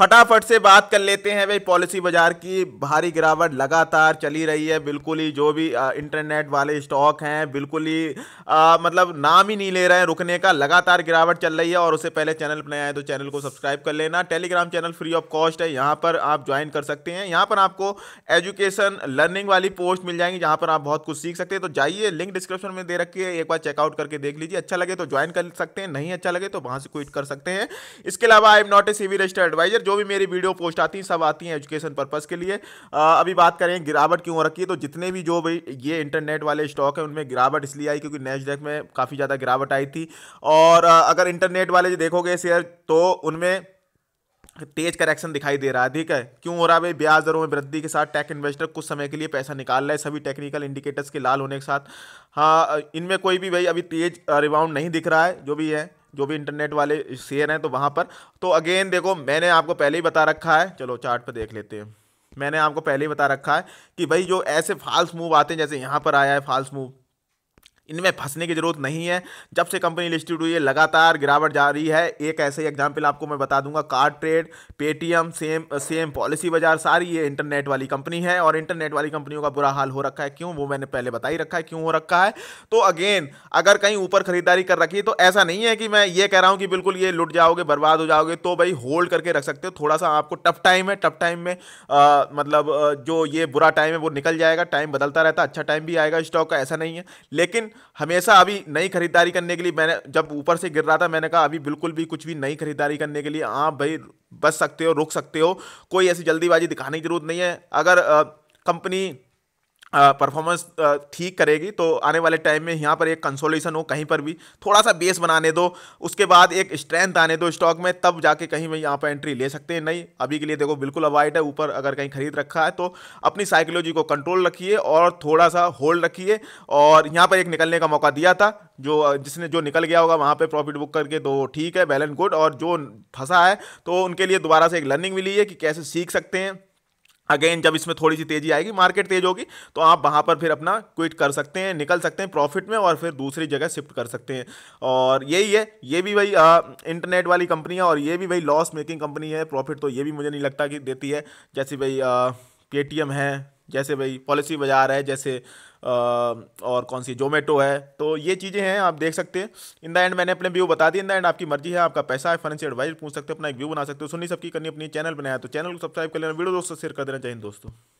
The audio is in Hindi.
फटाफट से बात कर लेते हैं भाई पॉलिसी बाजार की भारी गिरावट लगातार चली रही है बिल्कुल ही जो भी आ, इंटरनेट वाले स्टॉक हैं बिल्कुल ही आ, मतलब नाम ही नहीं ले रहे हैं रुकने का लगातार गिरावट चल रही है और उससे पहले चैनल पर नए आए तो चैनल को सब्सक्राइब कर लेना Telegram channel free of cost है यहाँ पर आप ज्वाइन कर सकते हैं यहाँ पर आपको एजुकेशन लर्निंग वाली पोस्ट मिल जाएंगी जहाँ पर आप बहुत कुछ सीख सकते हैं तो जाइए लिंक डिस्क्रिप्शन में दे रखी है एक बार चेकआउट करके देख लीजिए अच्छा लगे तो ज्वाइन कर सकते हैं नहीं अच्छा लगे तो वहाँ से क्विट कर सकते हैं इसके अलावा I am not a C registered adviser जो भी मेरी वीडियो पोस्ट आती हैं सब आती हैं एजुकेशन पर्पज़ के लिए आ, अभी बात करें गिरावट क्यों हो रखी है तो जितने भी जो भाई ये इंटरनेट वाले स्टॉक हैं उनमें गिरावट इसलिए आई क्योंकि नेशडेक में काफ़ी ज़्यादा गिरावट आई थी और अगर इंटरनेट वाले देखोगे शेयर तो उनमें तेज करेक्शन दिखाई दे रहा है ठीक है क्यों हो रहा है भाई ब्याज दरों में वृद्धि के साथ टेक इन्वेस्टर कुछ समय के लिए पैसा निकाल रहे हैं सभी टेक्निकल इंडिकेटर्स के लाल होने के साथ हाँ इनमें कोई भी भाई अभी तेज रिबाउंड नहीं दिख रहा है जो भी है जो भी इंटरनेट वाले शेयर हैं तो वहाँ पर तो अगेन देखो मैंने आपको पहले ही बता रखा है चलो चार्ट पर देख लेते हैं मैंने आपको पहले ही बता रखा है कि भाई जो ऐसे फाल्स मूव आते हैं जैसे यहाँ पर आया है फाल्स मूव इनमें फंसने की जरूरत नहीं है जब से कंपनी लिस्टेड हुई है लगातार गिरावट जा रही है एक ऐसे एग्जाम्पल आपको मैं बता दूंगा card trade Paytm same same Policybazaar सारी ये इंटरनेट वाली कंपनी है और इंटरनेट वाली कंपनियों का बुरा हाल हो रखा है क्यों वो मैंने पहले बता ही रखा है क्यों हो रखा है तो अगेन अगर कहीं ऊपर खरीदारी कर रखी है तो ऐसा नहीं है कि मैं ये कह रहा हूँ कि बिल्कुल ये लुट जाओगे बर्बाद हो जाओगे तो भाई होल्ड करके रख सकते हो थोड़ा सा आपको टफ टाइम है टफ टाइम में मतलब जो ये बुरा टाइम है वो निकल जाएगा टाइम बदलता रहता अच्छा टाइम भी आएगा स्टॉक का ऐसा नहीं है लेकिन हमेशा अभी नई खरीदारी करने के लिए मैंने जब ऊपर से गिर रहा था मैंने कहा अभी बिल्कुल भी कुछ भी नई खरीदारी करने के लिए हाँ भाई बच सकते हो रुक सकते हो कोई ऐसी जल्दीबाजी दिखाने की जरूरत नहीं है अगर कंपनी परफॉर्मेंस ठीक करेगी तो आने वाले टाइम में यहाँ पर एक कंसोलेशन हो कहीं पर भी थोड़ा सा बेस बनाने दो उसके बाद एक स्ट्रेंथ आने दो स्टॉक में तब जाके कहीं भी यहाँ पर एंट्री ले सकते हैं नहीं अभी के लिए देखो बिल्कुल अवॉइड है ऊपर अगर कहीं खरीद रखा है तो अपनी साइकोलॉजी को कंट्रोल रखिए और थोड़ा सा होल्ड रखिए और यहाँ पर एक निकलने का मौका दिया था जो जिसने जो निकल गया होगा वहाँ पर प्रॉफिट बुक करके तो ठीक है बैलेंस गुड और जो फंसा है तो उनके लिए दोबारा से एक लर्निंग मिली है कि कैसे सीख सकते हैं अगेन जब इसमें थोड़ी सी तेजी आएगी मार्केट तेज होगी तो आप वहाँ पर फिर अपना क्विट कर सकते हैं निकल सकते हैं प्रॉफिट में और फिर दूसरी जगह शिफ्ट कर सकते हैं और यही है ये भी भाई आ, इंटरनेट वाली कंपनी है और ये भी भाई लॉस मेकिंग कंपनी है प्रॉफिट तो ये भी मुझे नहीं लगता कि देती है जैसे भाई पेटीएम है जैसे भाई पॉलिसी बाजार है जैसे आ, और कौन सी जोमेटो है तो ये चीज़ें हैं आप देख सकते हैं इन द एंड मैंने अपने व्यू बता दिए इन द एंड आपकी मर्जी है आपका पैसा है फाइनेंशियल एडवाइस पूछ सकते हो अपना एक व्यू बना सकते हो सुनी सबकी करनी अपनी चैनल बनाया तो चैनल को सब्सक्राइब कर लेना वीडियो दोस्तों शेयर कर देना चाहिए दोस्तों